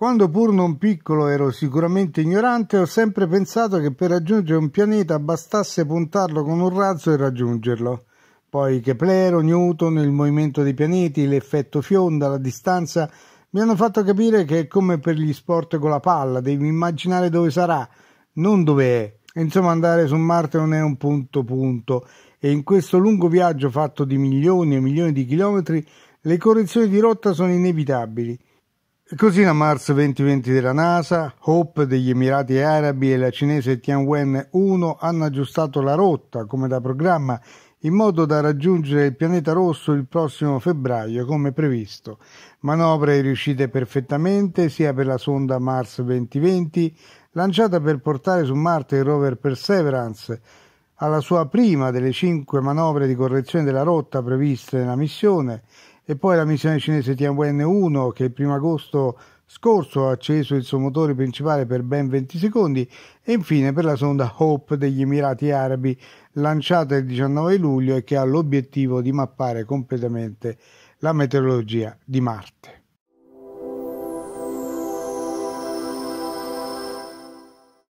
Quando pur non piccolo ero sicuramente ignorante, ho sempre pensato che per raggiungere un pianeta bastasse puntarlo con un razzo e raggiungerlo. Poi Kepler, Newton, il movimento dei pianeti, l'effetto fionda, la distanza, mi hanno fatto capire che è come per gli sport con la palla, devi immaginare dove sarà, non dove è. Insomma, andare su Marte non è un punto punto e in questo lungo viaggio fatto di milioni e milioni di chilometri le correzioni di rotta sono inevitabili Così la Mars 2020 della NASA, Hope degli Emirati Arabi e la cinese Tianwen-1 hanno aggiustato la rotta come da programma in modo da raggiungere il pianeta rosso il prossimo febbraio come previsto. Manovre riuscite perfettamente sia per la sonda Mars 2020 lanciata per portare su Marte il rover Perseverance alla sua prima delle cinque manovre di correzione della rotta previste nella missione e poi la missione cinese Tianwen 1 che il 1 agosto scorso ha acceso il suo motore principale per ben 20 secondi e infine per la sonda Hope degli Emirati Arabi lanciata il 19 luglio e che ha l'obiettivo di mappare completamente la meteorologia di Marte.